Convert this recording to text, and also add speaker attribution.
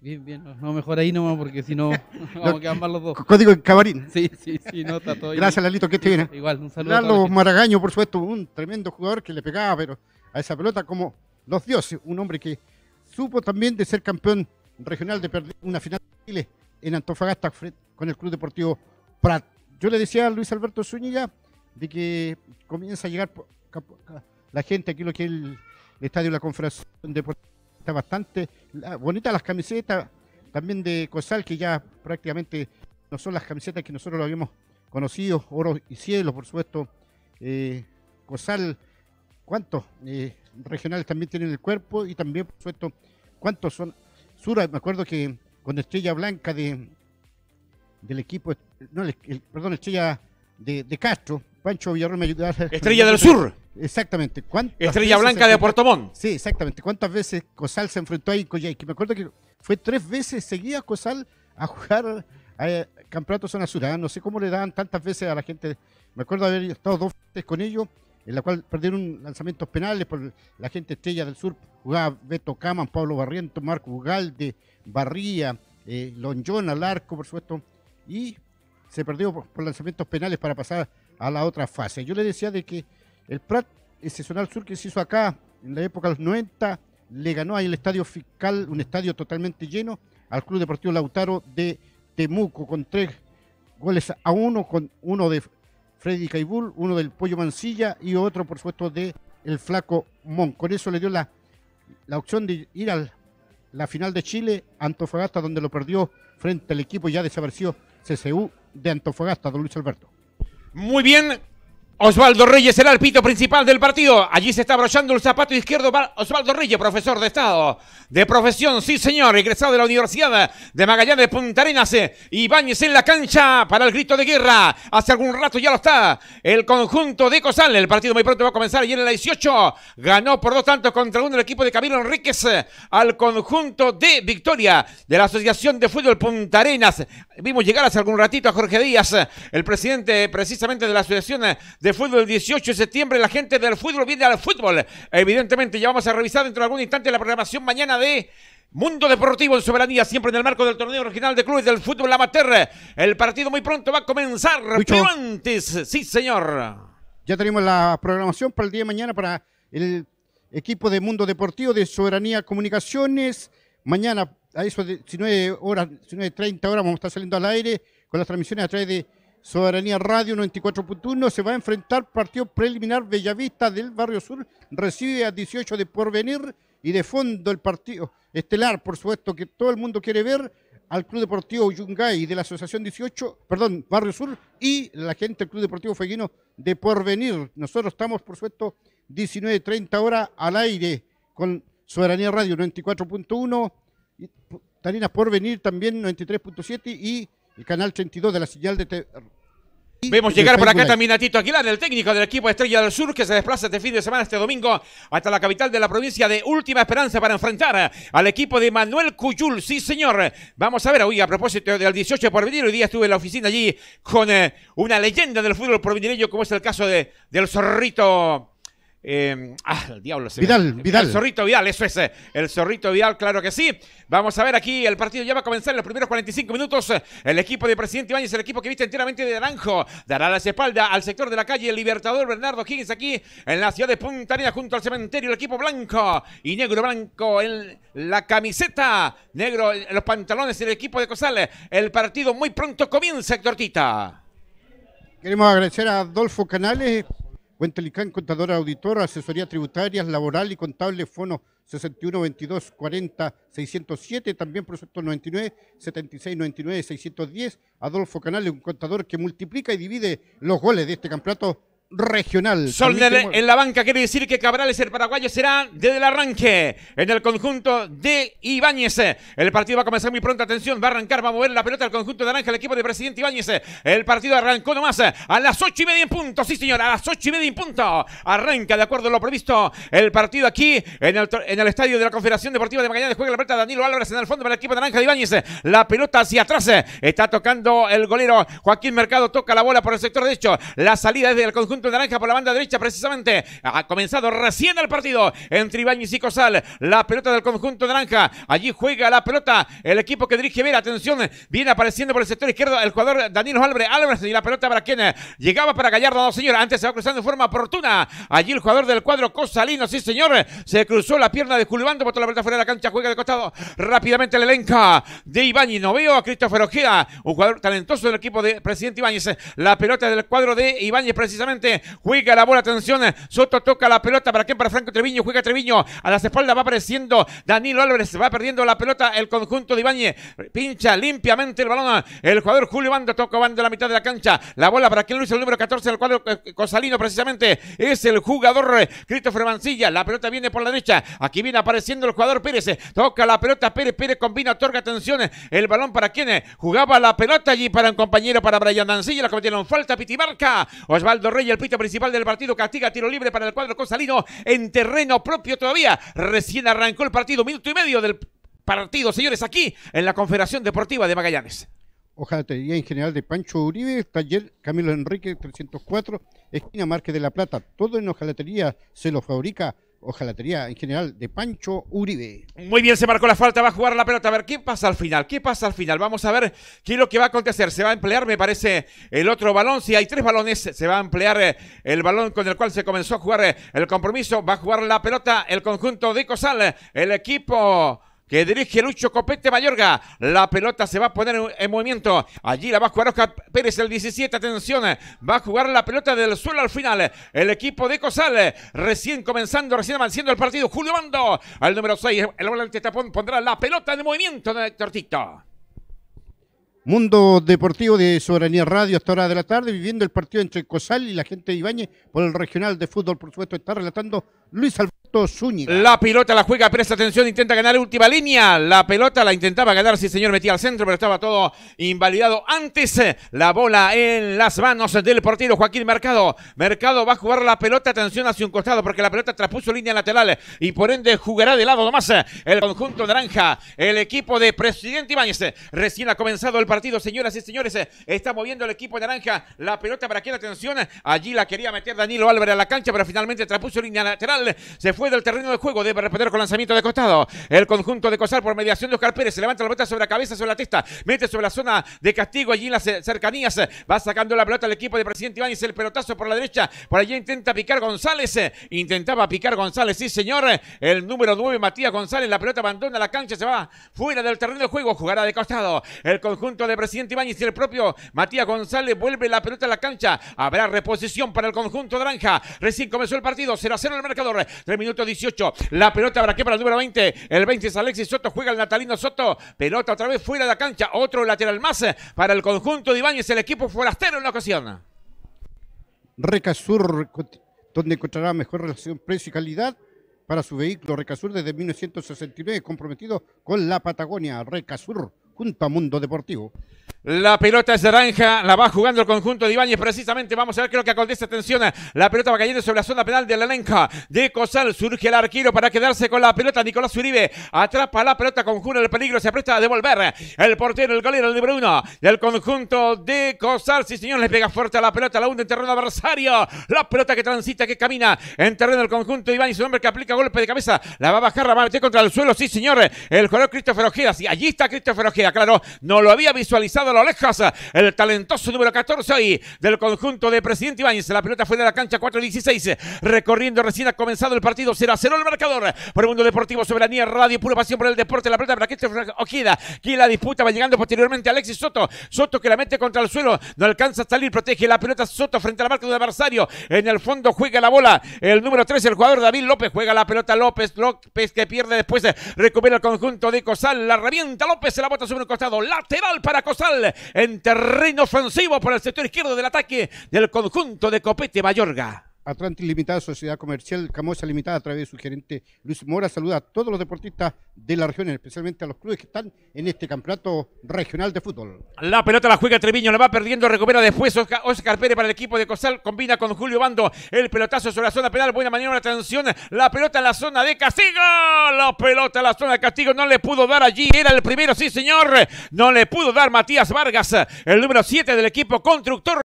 Speaker 1: Bien, bien, no, mejor ahí nomás porque si no vamos a quedar mal los dos. Código en cabarín. Sí, sí, sí, no todo Gracias, Lalito, que esté bien. Igual, un saludo. Carlos Maragaño, por supuesto, un tremendo jugador que le pegaba pero a esa pelota como los dioses, un hombre que supo también de ser campeón regional de perder una final en Antofagasta con el Club Deportivo Prat. Yo le decía a Luis Alberto Zúñiga de que comienza a llegar la gente aquí lo que es el, el estadio de la Confederación Deportiva está bastante bonita las camisetas también de Cosal, que ya prácticamente no son las camisetas que nosotros lo habíamos conocido, Oro y Cielo, por supuesto. Eh, Cosal, ¿cuántos eh, regionales también tienen el cuerpo? Y también, por supuesto, ¿cuántos son? sur me acuerdo que con Estrella Blanca de del equipo, no, el, perdón, Estrella de, Castro, Pancho Villarreal me Estrella del Sur. Exactamente. Estrella Blanca de Puerto Montt. Sí, exactamente. ¿Cuántas veces Cosal se enfrentó a Jake? Me acuerdo que fue tres veces seguidas Cosal a jugar a, eh, Campeonato Zona Sur. ¿ah? No sé cómo le dan tantas veces a la gente. Me acuerdo haber estado dos veces con ellos, en la cual perdieron lanzamientos penales por la gente Estrella del Sur. Jugaba Beto Caman, Pablo Barriento, Marco Ugalde, Barría, eh, Lonjón al por supuesto. Y se perdió por lanzamientos penales para pasar a la otra fase. Yo le decía de que el Prat excepcional sur que se hizo acá en la época de los 90 le ganó ahí el estadio fiscal, un estadio totalmente lleno, al Club Deportivo Lautaro de Temuco con tres goles a uno, con uno de Freddy Caibul, uno del Pollo Mancilla y otro, por supuesto, de el Flaco Mon. Con eso le dio la, la opción de ir a la final de Chile, Antofagasta, donde lo perdió frente al equipo ya desaparecido CCU de
Speaker 2: Antofagasta, don Luis Alberto. Muy bien, Osvaldo Reyes, será el pito principal del partido. Allí se está abrochando el zapato izquierdo. Osvaldo Reyes, profesor de Estado, de profesión, sí señor, egresado de la Universidad de Magallanes Punta Arenas. Eh, Ibáñez en la cancha para el grito de guerra. Hace algún rato ya lo está el conjunto de Cosal. El partido muy pronto va a comenzar y en la 18 ganó por dos tantos contra uno el equipo de Camilo Enríquez eh, al conjunto de Victoria de la Asociación de Fútbol Punta Arenas. Vimos llegar hace algún ratito a Jorge Díaz, eh, el presidente precisamente de la Asociación de de fútbol el 18 de septiembre. La gente del fútbol viene al fútbol. Evidentemente, ya vamos a revisar dentro de algún instante la programación mañana de Mundo Deportivo en soberanía, siempre en el marco del torneo regional de clubes del fútbol amateur. El partido muy pronto va a comenzar, Mucho. antes, sí señor.
Speaker 1: Ya tenemos la programación para el día de mañana para el equipo de Mundo Deportivo de Soberanía Comunicaciones. Mañana a eso de 19 horas, 19.30 horas vamos a estar saliendo al aire con las transmisiones a través de Soberanía Radio 94.1 se va a enfrentar partido preliminar Bellavista del Barrio Sur. Recibe a 18 de Porvenir y de fondo el partido estelar, por supuesto, que todo el mundo quiere ver al Club Deportivo Yungay de la Asociación 18, perdón, Barrio Sur y la gente del Club Deportivo Feguino de Porvenir. Nosotros estamos, por supuesto, 19.30 horas al aire con Soberanía Radio 94.1, Tarinas Porvenir también 93.7 y el canal 32 de la señal de
Speaker 2: Vemos llegar por acá también a Tito Aguilar, el técnico del equipo Estrella del Sur, que se desplaza este fin de semana, este domingo, hasta la capital de la provincia de Última Esperanza para enfrentar al equipo de Manuel Cuyul. Sí, señor. Vamos a ver, hoy a propósito del 18 por venir, hoy día estuve en la oficina allí con eh, una leyenda del fútbol venir, como es el caso de, del Zorrito Em, ah, el diablo se Vidal, Vidal. El zorrito Vidal, eso es. Eh, el zorrito Vidal, claro que sí. Vamos a ver aquí, el partido ya va a comenzar en los primeros 45 minutos. El equipo de presidente Ibáñez, el equipo que viste enteramente de naranjo, dará la espalda al sector de la calle el Libertador Bernardo Higgins aquí en la ciudad de Punta junto al cementerio. El equipo blanco y negro blanco en la camiseta, negro en los pantalones el equipo de Cosales. El partido muy pronto comienza, Héctor
Speaker 1: Queremos agradecer a Adolfo Canales Huentelicán, contadora auditora, asesoría tributaria, laboral y contable, fono 61 22 40 607, también proyecto 99 76 99 610. Adolfo Canales, un contador que multiplica y divide los goles de este campeonato regional. Solner
Speaker 2: en la banca quiere decir que Cabrales, el paraguayo, será desde el arranque en el conjunto de Ibáñez. El partido va a comenzar muy pronto. Atención, va a arrancar, va a mover la pelota al conjunto de Naranja, el equipo de presidente Ibáñez. El partido arrancó nomás a las ocho y media en punto. Sí, señor, a las ocho y media en punto. Arranca de acuerdo a lo previsto el partido aquí en el, en el estadio de la Confederación Deportiva de Magallanes. Juega la pelota Danilo Álvarez en el fondo para el equipo de Naranja de Ibáñez. La pelota hacia atrás. Está tocando el golero Joaquín Mercado. Toca la bola por el sector derecho. La salida desde el conjunto conjunto naranja por la banda derecha precisamente. Ha comenzado recién el partido entre Ibañez y Cosal. La pelota del conjunto naranja. Allí juega la pelota el equipo que dirige Vera. Atención, viene apareciendo por el sector izquierdo el jugador Danilo Álvarez. Álvarez y la pelota para quien eh, llegaba para Gallardo. No, señor. Antes se va cruzando de forma oportuna. Allí el jugador del cuadro Cosalino. Sí, señor. Se cruzó la pierna de Julibando. Botó la pelota fuera de la cancha. Juega de costado. Rápidamente el elenca de Ibañez No veo a Christopher Ojeda un jugador talentoso del equipo de presidente Ibañez La pelota del cuadro de Ibañez precisamente Juega la bola, atención. Soto toca la pelota. ¿Para quién? Para Franco Treviño. Juega Treviño. A las espaldas va apareciendo Danilo Álvarez. Va perdiendo la pelota el conjunto de Ibañez. Pincha limpiamente el balón. El jugador Julio Bando toca Bando en la mitad de la cancha. La bola para quien Luis, el número 14, el cuadro eh, Cosalino precisamente. Es el jugador eh, Christopher Mancilla. La pelota viene por la derecha. Aquí viene apareciendo el jugador Pérez. Toca la pelota Pérez. Pérez combina, otorga atención. El balón para quién, jugaba la pelota allí para un compañero, para Brian Mancilla. La cometieron falta. Pitibarca, Osvaldo Reyes el principal del partido. Castiga tiro libre para el cuadro consalino en terreno propio todavía. Recién arrancó el partido, minuto y medio del partido, señores, aquí en la Confederación Deportiva de Magallanes.
Speaker 1: Ojalatería en general de Pancho Uribe, taller Camilo Enrique 304, esquina Marque de la Plata. Todo en Ojalatería se lo fabrica Ojalatería en general de Pancho Uribe.
Speaker 2: Muy bien, se marcó la falta, va a jugar la pelota. A ver, ¿qué pasa al final? ¿Qué pasa al final? Vamos a ver qué es lo que va a acontecer. Se va a emplear, me parece, el otro balón. Si hay tres balones, se va a emplear eh, el balón con el cual se comenzó a jugar eh, el compromiso. Va a jugar la pelota el conjunto de Cosal, el equipo que dirige Lucho Copete Mayorga. La pelota se va a poner en movimiento. Allí la va a jugar Oscar Pérez, el 17. Atención, va a jugar la pelota del suelo al final. El equipo de Cosal, recién comenzando, recién avanzando el partido. Julio Mando, al número 6. El volante tapón pondrá la pelota en movimiento de Héctor
Speaker 1: Mundo Deportivo de Soberanía Radio, hasta hora de la tarde, viviendo el partido entre Cosal y la gente de Ibañez por el Regional de Fútbol, por supuesto, está relatando Luis Alfonso. La
Speaker 2: pelota la juega, presta atención, intenta ganar última línea. La pelota la intentaba ganar, sí señor, metía al centro, pero estaba todo invalidado. Antes la bola en las manos del portero Joaquín Mercado. Mercado va a jugar la pelota, atención hacia un costado, porque la pelota traspuso línea lateral y por ende jugará de lado nomás el conjunto naranja, el equipo de presidente Ibáñez. Recién ha comenzado el partido, señoras y señores. Está moviendo el equipo naranja la pelota para que la atención. Allí la quería meter Danilo Álvarez a la cancha, pero finalmente traspuso línea lateral. Se fue del terreno de juego. Debe responder con lanzamiento de costado. El conjunto de Cosar por mediación de Oscar Pérez. Se levanta la pelota sobre la cabeza, sobre la testa. Mete sobre la zona de castigo allí en las eh, cercanías. Va sacando la pelota el equipo de presidente Ibáñez. El pelotazo por la derecha. Por allí intenta picar González. Eh, intentaba picar González. Sí, señor. Eh, el número 9, Matías González. La pelota abandona la cancha. Se va fuera del terreno de juego. Jugará de costado. El conjunto de presidente Ibáñez y el propio Matías González vuelve la pelota a la cancha. Habrá reposición para el conjunto naranja. Recién comenzó el partido. 0 a 0 el marcador. Tres minutos la pelota habrá que para el número 20. El 20 es Alexis Soto. Juega el Natalino Soto. Pelota otra vez fuera de la cancha. Otro lateral más eh, para el conjunto de Ibáñez. El equipo forastero en la ocasión.
Speaker 1: Recasur, donde encontrará mejor relación precio y calidad para su vehículo Recasur desde 1969, comprometido con la Patagonia. Recasur, junto a Mundo Deportivo.
Speaker 2: La pelota es naranja, la va jugando el conjunto de Ibáñez precisamente. Vamos a ver qué es lo que acontece. Atención, la pelota va cayendo sobre la zona penal de la lenca de Cosal. Surge el arquero para quedarse con la pelota. Nicolás Uribe atrapa la pelota, conjura el peligro, se apresta a devolver. El portero, el golero, el número uno del conjunto de Cosal. Sí, señor, le pega fuerte a la pelota, la hunde en terreno adversario. La pelota que transita, que camina en terreno del conjunto de Ibáñez. Un hombre que aplica golpe de cabeza, la va a bajar, la va a meter contra el suelo. Sí, señor, el jugador Christopher Ojeda. Sí, allí está Christopher Ojeda, claro, no lo había visualizado alejas. El talentoso número 14 ahí del conjunto de Presidente Ibáñez. La pelota fue de la cancha 4-16. Recorriendo recién ha comenzado el partido 0 el marcador. Por el mundo deportivo, soberanía, radio, pura pasión por el deporte. La pelota para que Ojeda. aquí la disputa va llegando posteriormente Alexis Soto. Soto que la mete contra el suelo. No alcanza a salir. Protege la pelota Soto frente a la marca de un adversario. En el fondo juega la bola. El número 13, el jugador David López. Juega la pelota López. López que pierde después. Recupera el conjunto de Cosal. La revienta López. Se la bota sobre un costado. Lateral para Cosal en terreno ofensivo por el sector izquierdo del ataque del conjunto de Copete Mayorga.
Speaker 1: Atlantis Limitada, Sociedad Comercial Camosa Limitada, a través de su gerente Luis Mora, saluda a todos los deportistas de la región, especialmente a los clubes que están en este campeonato regional de fútbol.
Speaker 2: La pelota la juega Treviño, la va perdiendo, recupera después Oscar, Pérez para el equipo de Cosal, combina con Julio Bando, el pelotazo sobre la zona penal, buena mañana, la transición, la pelota en la zona de castigo, la pelota en la zona de castigo, no le pudo dar allí, era el primero, sí señor, no le pudo dar Matías Vargas, el número 7 del equipo constructor.